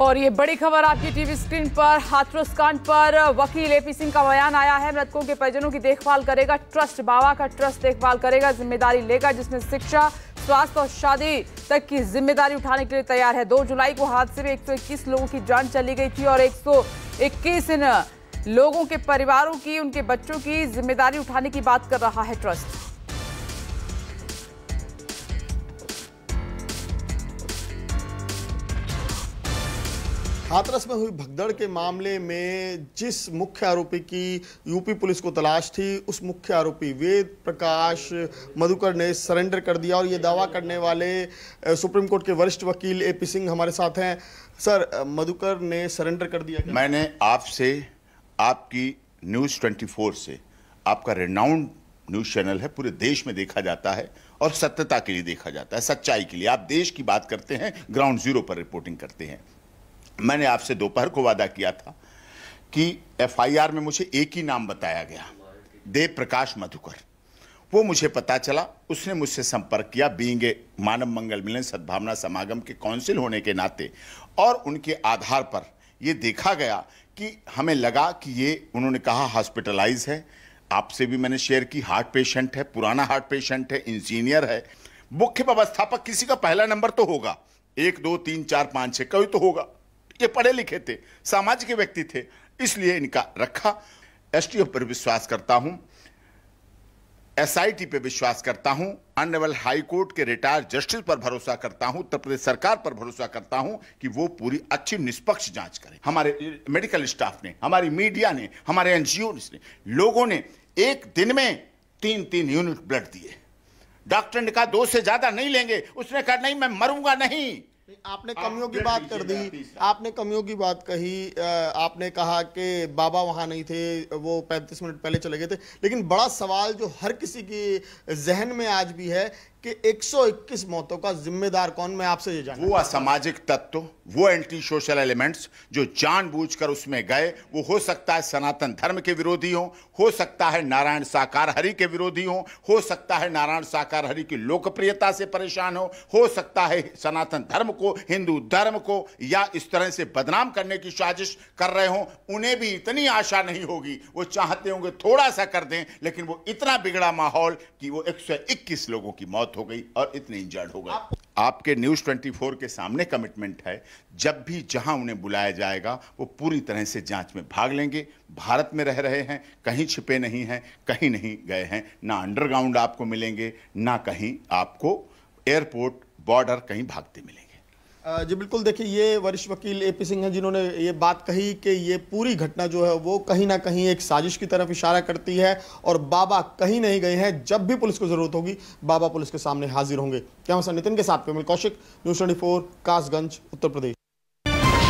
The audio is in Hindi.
और ये बड़ी खबर आपकी टीवी स्क्रीन पर हाथरस कांड पर वकील एपी सिंह का बयान आया है मृतकों के परिजनों की देखभाल करेगा ट्रस्ट बाबा का ट्रस्ट देखभाल करेगा जिम्मेदारी लेगा जिसमें शिक्षा स्वास्थ्य और शादी तक की जिम्मेदारी उठाने के लिए तैयार है दो जुलाई को हादसे में 121 लोगों की जान चली गई थी और 121 इन लोगों के परिवारों की उनके बच्चों की जिम्मेदारी उठाने की बात कर रहा है ट्रस्ट हाथरस में हुई भगदड़ के मामले में जिस मुख्य आरोपी की यूपी पुलिस को तलाश थी उस मुख्य आरोपी वेद प्रकाश मधुकर ने सरेंडर कर दिया और ये दावा करने वाले सुप्रीम कोर्ट के वरिष्ठ वकील ए पी सिंह हमारे साथ हैं सर मधुकर ने सरेंडर कर दिया क्या? मैंने आपसे आपकी न्यूज़ 24 से आपका रेनाउंड न्यूज़ चैनल है पूरे देश में देखा जाता है और सत्यता के लिए देखा जाता है सच्चाई के लिए आप देश की बात करते हैं ग्राउंड जीरो पर रिपोर्टिंग करते हैं मैंने आपसे दोपहर को वादा किया था कि एफआईआर में मुझे एक ही नाम बताया गया देव प्रकाश मधुकर वो मुझे पता चला उसने मुझसे संपर्क किया बींग मानव मंगल मिलन सद्भावना समागम के काउंसिल होने के नाते और उनके आधार पर ये देखा गया कि हमें लगा कि ये उन्होंने कहा हॉस्पिटलाइज है आपसे भी मैंने शेयर की हार्ट पेशेंट है पुराना हार्ट पेशेंट है इंजीनियर है मुख्य व्यवस्थापक किसी का पहला नंबर तो होगा एक दो तीन चार पाँच छः कोई तो होगा ये पढ़े लिखे थे सामाजिक व्यक्ति थे इसलिए इनका रखा एसटीएफ पर विश्वास करता हूं एसआईटी पे विश्वास करता हूं ऑनरेबल हाईकोर्ट के रिटायर्ड जस्टिस पर भरोसा करता हूं उत्तर प्रदेश सरकार पर भरोसा करता हूं कि वो पूरी अच्छी निष्पक्ष जांच करें हमारे मेडिकल स्टाफ ने हमारी मीडिया ने हमारे एनजीओ ने लोगों ने एक दिन में तीन तीन यूनिट ब्लड दिए डॉक्टर ने कहा दो से ज्यादा नहीं लेंगे उसने कहा नहीं मैं मरूंगा नहीं आपने कमियों की बात कर दी आपने कमियों की बात कही आपने कहा कि बाबा वहाँ नहीं थे वो 35 मिनट पहले चले गए थे लेकिन बड़ा सवाल जो हर किसी की जहन में आज भी है कि 121 मौतों का जिम्मेदार कौन मैं आपसे ये वो असामाजिक तत्व वो एंटी सोशल एलिमेंट्स जो जानबूझकर उसमें गए वो हो सकता है सनातन धर्म के विरोधी हों हो सकता है नारायण साकार हरि के विरोधी हों हो सकता है नारायण साकार हरि की लोकप्रियता से परेशान हो हो सकता है सनातन धर्म को हिंदू धर्म को या इस तरह से बदनाम करने की साजिश कर रहे हों उन्हें भी इतनी आशा नहीं होगी वो चाहते होंगे थोड़ा सा कर दें लेकिन वो इतना बिगड़ा माहौल कि वो एक लोगों की मौत मौत हो गई और इतने इंजर्ड हो गए आपके न्यूज़ 24 के सामने कमिटमेंट है जब भी जहां उन्हें बुलाया जाएगा वो पूरी तरह से जांच में भाग लेंगे भारत में रह रहे हैं कहीं छिपे नहीं हैं कहीं नहीं गए हैं ना अंडरग्राउंड आपको मिलेंगे ना कहीं आपको एयरपोर्ट बॉर्डर कहीं भागते मिलेंगे जी बिल्कुल देखिए ये वरिष्ठ वकील ए पी सिंह हैं जिन्होंने ये बात कही कि ये पूरी घटना जो है वो कहीं ना कहीं एक साजिश की तरफ इशारा करती है और बाबा कहीं नहीं गए हैं जब भी पुलिस को ज़रूरत होगी बाबा पुलिस के सामने हाजिर होंगे क्या सर नितिन के साथ पेमिल Kaushik news twenty four Kasganj Uttar प्रदेश